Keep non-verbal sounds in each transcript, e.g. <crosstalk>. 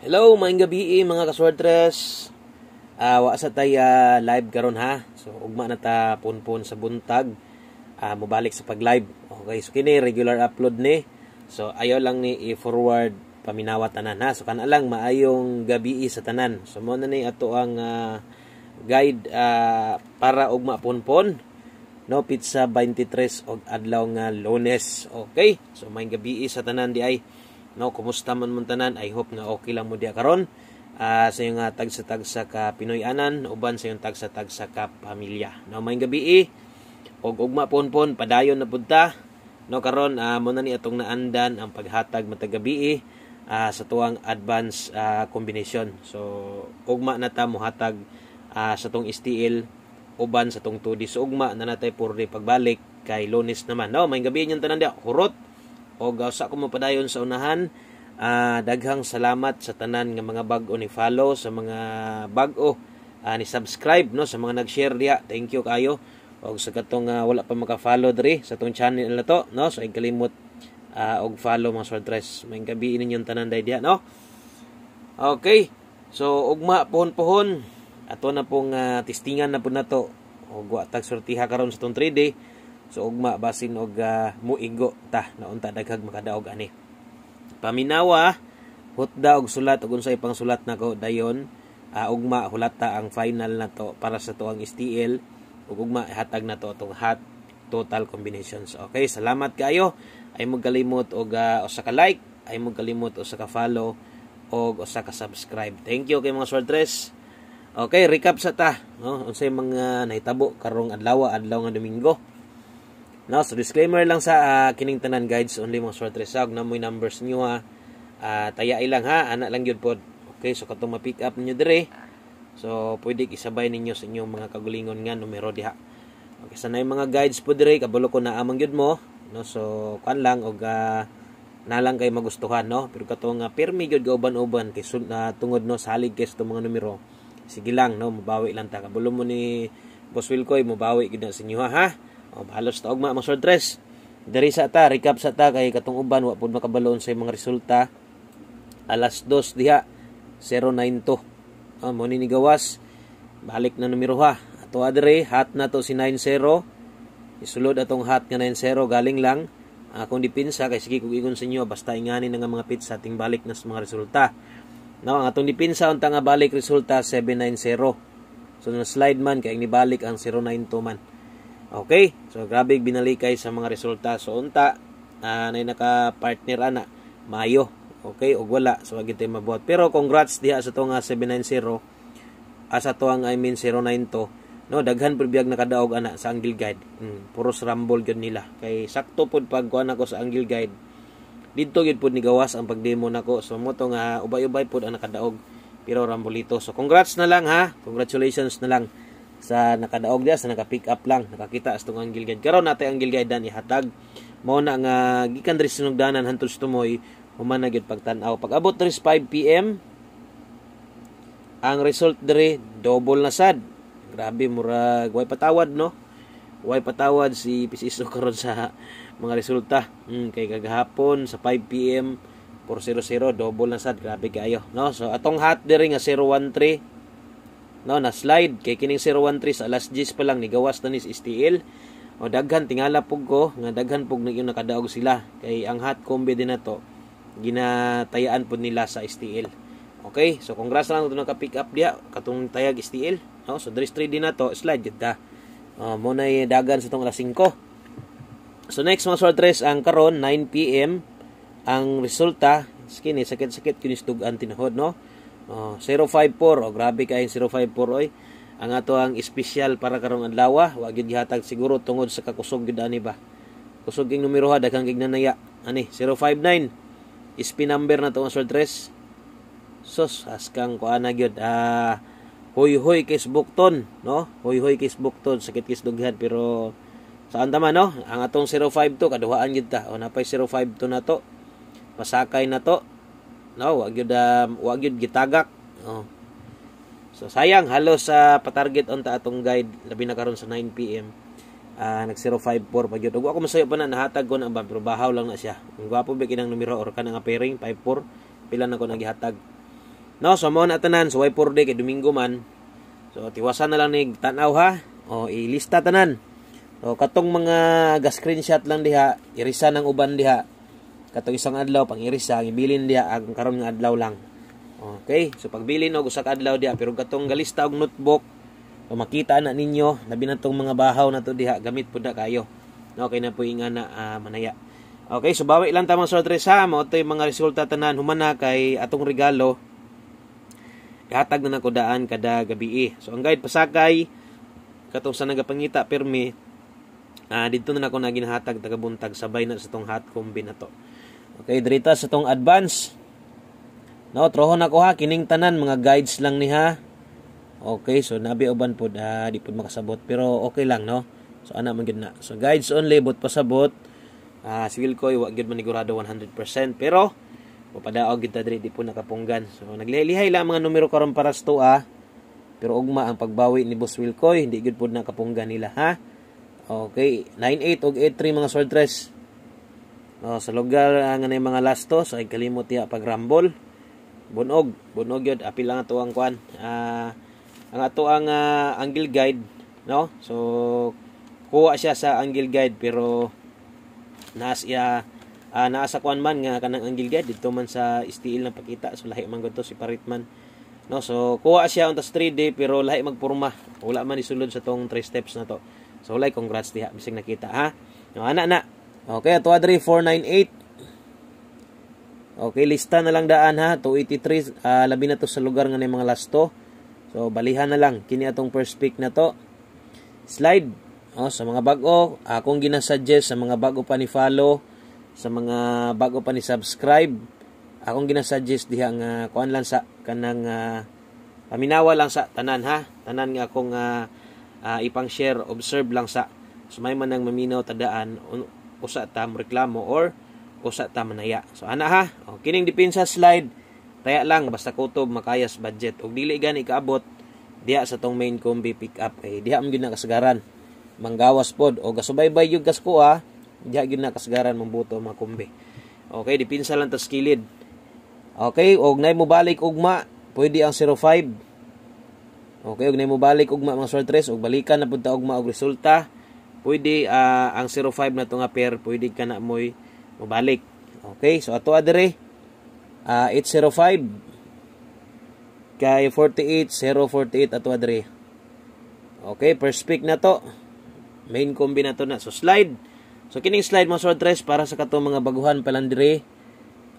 Hello, maayong gabi mga kaswartres. Awa ah, uh, sa tay uh, live karon ha. So ugma na ta punpon sa buntag. Uh, ah, mobalik sa pag-live. Okay, so kini regular upload ni. So ayo lang ni i-forward paminawa tanan ha. So kana lang maayong gabi sa tanan. So mo na ni ato ang uh, guide uh, para ugma punpon. No pizza 23 og adlaw nga Lunes. Okay? So maayong gabi sa tanan di ay no kumusta man mong tanan i hope nga okay lang mo diya karon uh, sa yung uh, ah, tagsa tagsa ka Pinoy anan uban sa yung tag tagsa tagsa ka pamilya no may gabi eh, og ugma pon pon padayon na punta no karon uh, mo na ni atong naandan ang paghatag matagabi eh, uh, sa tuwang advance uh, combination so ugma na ta mo hatag uh, sa tong STL uban sa tong 2D so ugma na natay purdi pagbalik kay Lunes naman no may gabi yun tanan diha hurot o gawsa ko mapadayon sa unahan uh, daghang salamat sa tanan nga mga bag-o ni follow sa mga bag-o uh, ni subscribe no sa mga nag-share diha thank you kayo og sa katong uh, wala pa maka-follow diri sa tong channel na to no so kalimot uh, og follow mga sortress may gabi ninyong tanan day diha no okay so ugma pohon-pohon ato na pong uh, testingan na po na to og wa tag sortiha karon sa tong 3 day So ugma basin og uh, muigo ta naunta daghag makadaog ani. Paminawa hutda og sulat og unsay pang sulat nako dayon uh, ugma hulata ang final nato para sa tuang STL ug ugma hatag nato tong hat total combinations. Okay, salamat kaayo. Ay mo kalimot og uh, usa ka like, ay mo kalimot usa ka follow og usa ka subscribe. Thank you kay mga sortres. Okay, recap sa ta. No, unsay mga nahitabo karong adlaw adlaw nga Domingo. No, so disclaimer lang sa uh, kining tanan guides only mga short resog na mo numbers niyo ha. Uh, ah, taya ilang ha, ana lang gyud pod. Okay, so katong ma-pick up niyo dire. So pwede isabay ninyo sa inyong mga kagulingon nga numero diha. Okay, sa nay mga guides po dire kabalo ko na amang gyud mo. No, so kan lang og uh, na lang kay magustuhan no. Pero katong uh, pirmi gyud gauban-uban kay uh, tungod no salig kay sa mga numero. Sige lang no, mabawi lang ta kabalo mo ni Boss Wilcoy, mabawi gyud na sa inyo ha. ha? O, oh, halos taog ma, mga short rest. Dari sa ta, recap sa ta, kay katong uban, wapod makabaloon sa mga resulta. Alas dos diha, 092. O, ah, mo ninigawas, balik na numero ha. Ato adre, hat na to si 90. Isulod atong hot nga 90, galing lang. Akong ah, dipinsa, kay sige kung igon sa inyo, basta ingani na nga mga pits ating balik na sa mga resulta. Now, ang atong dipinsa unta nga balik resulta 790. So na slide man kay nibalik ang 092 man. Okay, so grabe binalikay sa mga resulta so unta uh, na naka-partner ana mayo. Okay, og wala so wag gitay mabuhat. Pero congrats diha sa to nga 790 asa to ang I mean 092 no daghan pud biyag nakadaog ana sa angle guide. Mm, puros rumble gyud nila. Kay sakto pud pag kuan ako sa angle guide. Didto gyud pud ni gawas ang pagdemo nako. So mo nga ubay-ubay pud ang nakadaog pero rambolito. So congrats na lang ha. Congratulations na lang sa nakadaog dia sa naka-pick up lang nakakita sa tong angle karon natay ang guide dan ihatag mao na nga gikan diri sinugdanan hantos tumoy human na gyud pagtan-aw pagabot abot diri 5 pm ang result diri double na sad grabe murag way patawad no way patawad si Pisiso <laughs> karon sa mga resulta hmm, kay kagahapon sa 5 pm 400 double na sad grabe kayo no so atong hot diri nga 013 no na slide kay kining 013 sa alas 10 pa lang nigawas na ni STL o daghan tingala pug ko nga daghan pug na nakadaog sila kay ang hot combi din nato ginatayaan pud nila sa STL okay so congrats lang na ka pick up dia katong tayag STL no so dress 3 din nato slide jud ta uh, mo na dagan sa tong alas 5 so next mga sortres ang karon 9 pm ang resulta skin sakit-sakit kinis tugan tinhod no Oh, 054. Oh, grabe kay 054 eh, oy. Ang ato ang espesyal para karong adlaw, ah. wa gyud gihatag siguro tungod sa kakusog gyud ani ba. Kusog ing numero ha ah, daghang gignanaya. Ani 059. Spin number na to ang sortress. Sos askang ana gyud. Ah hoy hoy kay Bukton, no? Hoy hoy kay Bukton sakit kis dughan pero saan tama no? Ang atong 052 kaduhaan gyud ta. O napay 052 na to. Masakay na to. No, wag yun, um, wag yun gitagak. No. So sayang halos sa uh, patarget on ta atong guide labi na karon sa 9 PM. Uh, nag 054 pa Ug ako masayo pa na nahatag ko na ba pero bahaw lang na siya. Ang gwapo bi kinang numero or kanang nga pairing 54 pila na ko nagihatag. No, so mo na tanan so why 4 day kay Domingo man. So tiwasan na lang nig tanaw ha. O ilista tanan. So katong mga gas screenshot lang diha, irisa ng uban diha. Katong isang adlaw pang irisa ibilin diya ang karon nga adlaw lang. Okay, so pagbilin og usa ka adlaw diha pero katong galista og notebook o makita na ninyo labi na tong mga bahaw na to diha gamit pud na kayo. Okay na po ingana uh, ah, manaya. Okay, so bawi lang tamang surat sa mo ito yung mga resulta tanan humana kay atong regalo. Ihatag na nako daan kada gabi. Eh. So ang guide pasakay katong sa nagapangita pirmi uh, dito na ako na ginahatag tagabuntag sabay na sa tong hot combi na to. Okay, drita sa tong advance. No, trohon ako ha, kining tanan mga guides lang ni ha. Okay, so nabi uban pod ha, di pod makasabot pero okay lang no. So ana man gid na. So guides only but pasabot. Ah, uh, sigil ko wa gid manigurado 100% pero papadaog gid ta diri di po nakapunggan. So naglilihay lang mga numero karon para sa ah. Pero ugma ang pagbawi ni Boss Wilcoy, hindi gid pud nakapunggan nila ha. Okay, 98 og 83 mga soldiers. No, oh, sa lugar ah, nga ng mga lastos ay kalimot ya pag pagrambol. Bunog, bunog yun. Api lang ato ang kwan. Uh, ang ato ang uh, angle guide, no? So kuha siya sa angle guide pero naas iya uh, naas kwan man nga kanang angle guide dito man sa steel na pakita so lahi man to si Paritman. No, so kuha siya untas 3D pero lahi magpurma. Wala man isulod sa tong 3 steps na to. So like congrats diha bisig nakita ha. No, ana na. Okay, ato adri 498. Okay, lista na lang daan ha, 283 uh, ah, labi na to sa lugar nga ng mga lasto. So balihan na lang kini atong first pick na to. Slide oh, sa mga bago, o akong ginasuggest sa mga bago pa ni follow, sa mga bago pa ni subscribe, akong ginasuggest diha nga uh, kuan lang sa kanang uh, paminawa lang sa tanan ha. Tanan nga akong uh, ah, uh, ipang share, observe lang sa sumay so, man ang maminaw tadaan usa ta reklamo or usa ta manaya. So ana ha, o, kining depensa slide taya lang basta kutob makayas budget ug dili gani kaabot diha sa tong main combi pick up eh diha gyud na kasagaran manggawas pod o gasubaybay gyud gas ko ha diha gyud na kasagaran mambuto mga kombi okay depensa lang ta kilid okay og nay mo balik ugma pwede ang 05 okay og nay mo balik ugma mga short race og balikan na pud ta ugma og resulta pwede uh, ang 05 na to nga pair pwede ka na moy mabalik okay so ato adre uh, 805 kay 48 048 ato adre okay first pick na to main combi na to na so slide so kining slide mo sword dress para sa katong mga baguhan palandre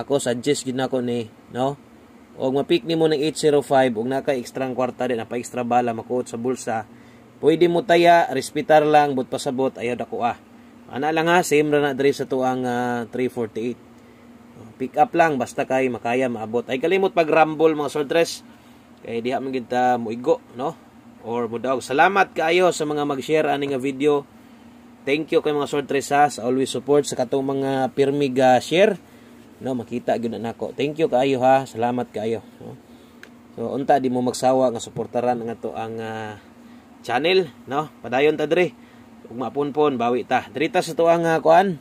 ako suggest gid ko ni no og mapick nimo ng 805 og naka extra kwarta din napa extra bala makuot sa bulsa Pwede mo taya, respetar lang, but pasabot, ayaw dako ah. Ana lang ha, ah, same na na drive sa tuang uh, ah, 348. Pick up lang, basta kay makaya, maabot. Ay kalimot pag rumble mga sortress. Kay diha man kita muigo, no? Or mudaog. Salamat kaayo sa mga mag-share ani nga video. Thank you kay mga sortress ha, ah, sa always support sa katong mga pirmig uh, share. No, makita gyud na nako. Thank you kaayo ha. Salamat kaayo, no? So unta di mo magsawa nga suportaran nga to ang uh, channel no padayon ta dre ug mapunpon bawi ta drita sa tuang uh, kuan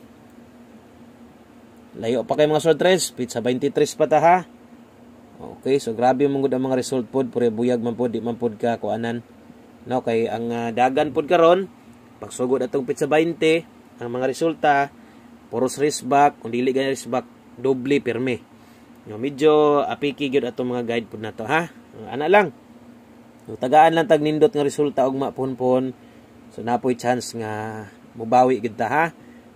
layo pa kay mga sortres pizza 23 pa ta ha okay so grabe mong gud ang mga result pod pure buyag man pod di man pod ka kuanan no kay ang uh, dagan pod karon pagsugod atong pizza 20 ang mga resulta puros race back kun dili gani race back doble pirme no medyo apiki gyud atong mga guide pod nato ha ana lang So, tagaan lang tagnindot nga resulta og mapunpon. So napoy chance nga mubawi gid ta ha.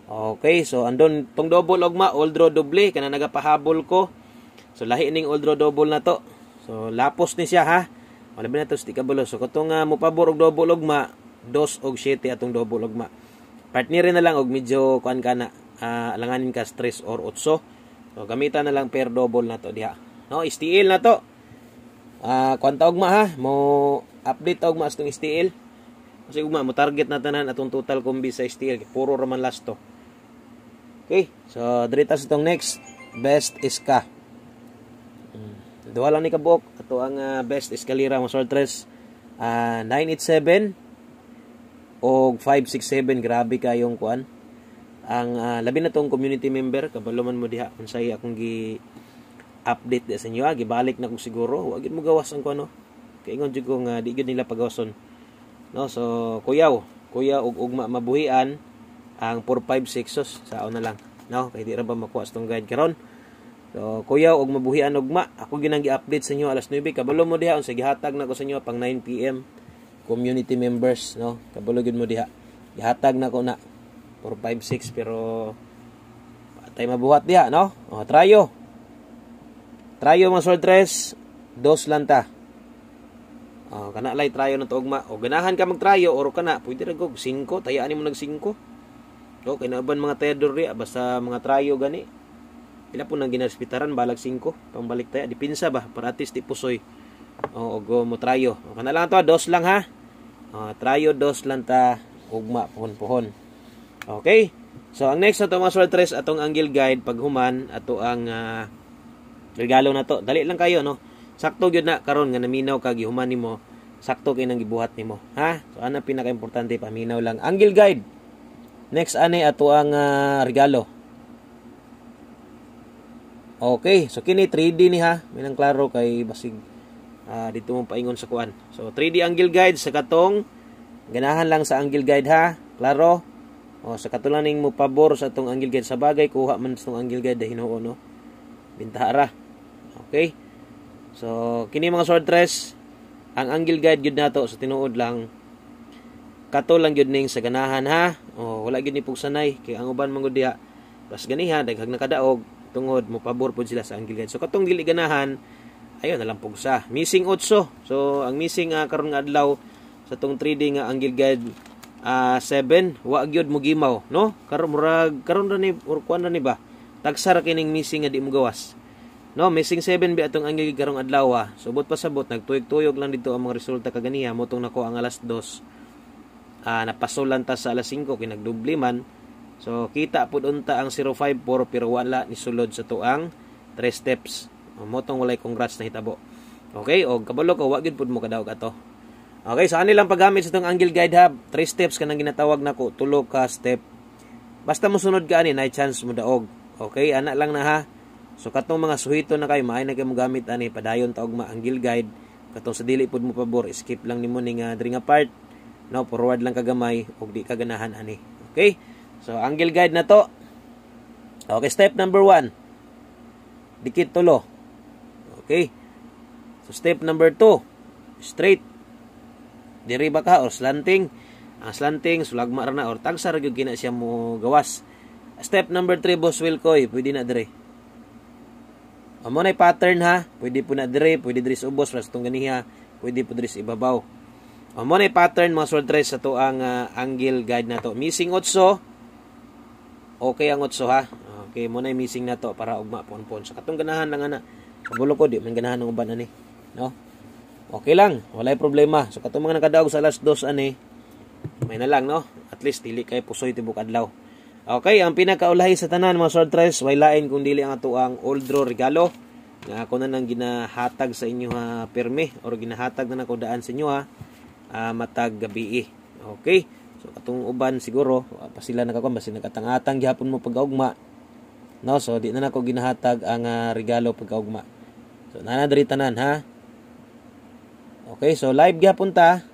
Okay, so andon tong double og ma old row double kana nagapahabol ko. So lahi ning old draw double na to. So lapos ni siya ha. Wala ba na to stickable. So katong uh, mupabor og double og ma dos og 7 atong double og ma. Partner na lang og medyo kuan kana uh, ah, alanganin ka stress or utso. So gamitan na lang pair double na to diha. No, steel na to uh, ah, kwanta ugma ha mo update ta ugma atong STL kasi ugma mo target na tanan atong total kombi sa STL puro raman last to okay so direta sa tong next best iska Mm. duha lang ni kabuok ato ang uh, best eskalera mo short dress uh, 987 og 567 grabe kayong kuan ang uh, labi na tong community member kabaluman mo diha unsay akong gi update di sa inyo agi balik na kung siguro wa gid mo gawas ang kuno kay ingon jud ko nga di gyud nila pagawason no so kuyaw kuya og ugma mabuhian ang 456 sos sao na lang no kay di ra ba makuha tong guide karon so kuya og mabuhian ugma ako ginang gi-update sa inyo alas 9 kabalo mo diha unsa gihatag na ko sa inyo pang 9 pm community members no kabalo gid mo diha gihatag na ko na 456 pero patay mabuhat diha no oh tryo Trayo mga sword tres, dos lang ta. Oh, kana lay trayo na tuogma. O ganahan ka magtrayo oro kana, pwede ra gog 5, tayaan mo nag 5. O kinaban mga tayador ri ah, basta mga trayo gani. Pila po nang ginaspitaran balag 5, Pambalik taya dipinsa ba para atis di pusoy. O go, mo trayo. O kana lang to, ah, dos lang ha. O, trayo dos lang ta ugma pohon-pohon. Okay? So ang next na to mga sword tres atong angle guide pag human ato ang uh, regalo na to dali lang kayo no sakto gyud na karon nga naminaw kag gihuman nimo sakto kay nang gibuhat nimo ha so ana pinakaimportante paminaw lang angle guide next ani ato ang uh, regalo okay so kini 3D ni ha minang klaro kay basig uh, dito mo paingon sa kuan so 3D angle guide sa katong ganahan lang sa angle guide ha klaro o sa ning mo pabor sa atong angle guide sa bagay kuha man sa atong angle guide dahil no no bintara Okay? So, kini mga sword dress, ang angle guide gyud nato so tinuod lang kato lang gyud ning sa ganahan ha. Oh, wala gyud ni pugsanay kay ang uban man gud diha. Plus ganiha daghag nakadaog tungod mo pabor pud sila sa angle guide. So katong dili ganahan ayon na lang pugsa. Missing 8. So ang missing uh, karon nga adlaw sa tong 3D nga angle guide uh, ah, 7 wa gyud mo gimaw no Karong murag karon ra ni or kuan ni ba tagsara kining missing nga di mo gawas No, missing 7 bi atong ang karong adlaw. Ah? Subot pa sabot nagtuyog-tuyog lang dito ang mga resulta kaganiha motong nako ang alas 2. Ah, napasulan ta sa alas 5 kay nagdubliman. So kita pud unta ang 054 pero wala ni sulod sa tuang 3 steps. Motong walay congrats na hitabo. Okay, og kabalo ko wa gyud pud mo kadawg ato. Okay, sa anilang paggamit sa itong Angle Guide Hub, 3 steps kanang ginatawag nako, tulog ka step. Basta mo sunod ka ani, na chance mo daog. Okay, ana lang na ha. So katong mga suhito na kayo maay na kayo gamit ani padayon ta og angle guide katong sa dili pud mo pabor skip lang nimo ning uh, dringa part no forward lang kagamay og di kaganahan ani. Okay? So angle guide na to. Okay, step number 1. Dikit tulo. Okay? So step number 2, straight. Diri ba ka or slanting? Ang ah, slanting sulagma ra na or tagsar gyud gina siya mo gawas. Step number 3 boss Wilcoy, pwede na dire. Amo na pattern ha. Pwede po na dire, pwede dire sa ubos, mas ganihan, ganiha, pwede po dire sa ibabaw. Amo na pattern mga sword dress sa tuang uh, angle guide na to. Missing otso. Okay ang otso ha. Okay, mo na missing na to para ugma pon-pon. Sa katong ganahan lang ana. Pagulo ko di man ganahan ng uban ani. No? Okay lang, walay problema. So katong mga nakadaog sa last dos ani, may na lang no. At least dili kay pusoy tibok adlaw. Okay, ang pinakaulahi sa tanan mga sword tres, way lain kung dili ang ato ang old draw regalo nga ako na nang ginahatag sa inyo ha pirmi or ginahatag na nako daan sa inyo ha uh, matag gabi. Eh. Okay? So katong uban siguro ah, pa sila nakakuan basi nagatangatang gihapon mo pagkaugma. No, so di na nako ginahatag ang uh, regalo pagkaugma. So nanadiri tanan ha. Okay, so live gihapon ta.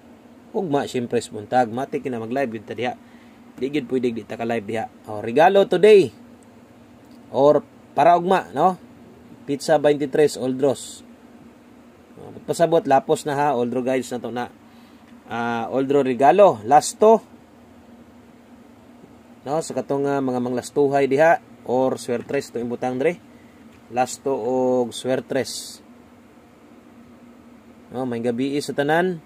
Ugma syempre spuntag, mati kina mag-live gyud ta diha. Di gid pwede di ta ka live diha. Oh, regalo today. Or para ugma, no? Pizza 23 Oldros. Oh, pasabot lapos na ha, Oldro guys na to na. Uh, ah, Oldro regalo, lasto. No, sa katong uh, mga manglastuhay diha or swertres to imbutang dre. Lasto og swertres. No, may gabi sa tanan.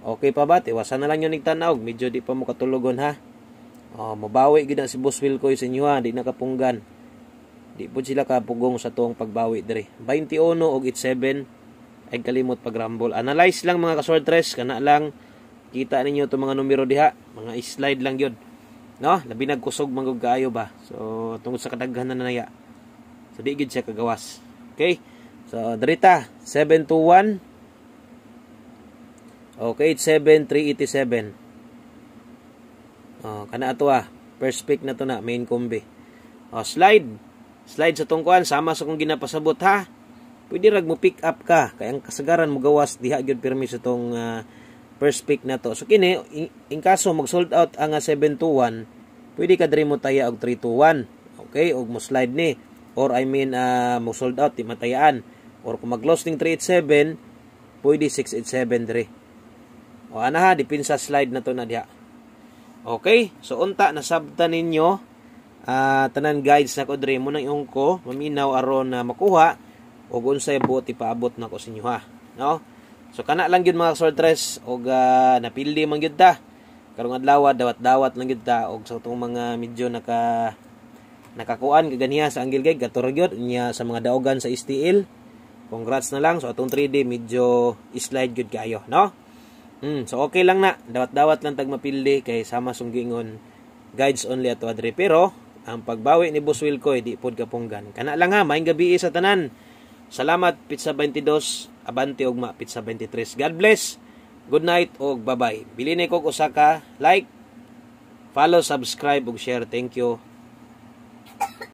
Okay pa ba? Iwasan na lang yun nagtanaw. Medyo di pa mo katulogon ha. Oh, mabawi gina si Boss Wilco sa inyo ha. Di nakapunggan. Di po sila kapugong sa tuong pagbawi diri. 21 og 87 ay kalimot pag pagrambol. Analyze lang mga kasortres. Kana lang kita ninyo itong mga numero diha. Mga slide lang yun. No? Labi nagkusog manggog ba? So, tungod sa kadaghan na naya. So, di gid siya kagawas. Okay? So, Drita, 721 Okay, 7,387. Oh, kana ato ah. First pick na to na, main combi. Oh, slide. Slide sa tungkuan, sama sa kong ginapasabot ha. Pwede rag mo pick up ka. Kaya ang kasagaran mo gawas, diha gyud pirmi sa tong uh, first pick na to. So kini, in, in kaso mag-sold out ang 721, ah, pwede ka diri mo taya og 321. Okay, og mo slide ni. Or I mean, uh, mo sold out, di matayaan. Or kung mag-close ng 387, pwede 687 diri. O ana ha, dipin slide na to na diha. Okay? So unta na sabta ninyo uh, tanan guides na ko dre mo nang iyong ko maminaw aron na makuha ug unsay buot ipaabot na ko sa inyo ha. No? So kana lang gyud mga sortres og uh, napili man gyud ta. Karong adlaw dawat-dawat lang gyud ta og sa tong mga medyo naka nakakuan kaganiya sa Angel Gay gaturyod niya sa mga daogan sa STL. Congrats na lang. So atong 3D medyo slide gyud kayo, no? Mm, so okay lang na, dawat-dawat lang tag mapildi kay sama sunggingon guides only ato adre pero ang pagbawi ni Boss Wilcoy eh, di pod punggan. Kana lang ha, maayong gabi eh, sa tanan. Salamat Pizza 22, abante og ma Pizza 23. God bless. Good night og bye-bye. Bili ko kog usa like, follow, subscribe ug share. Thank you.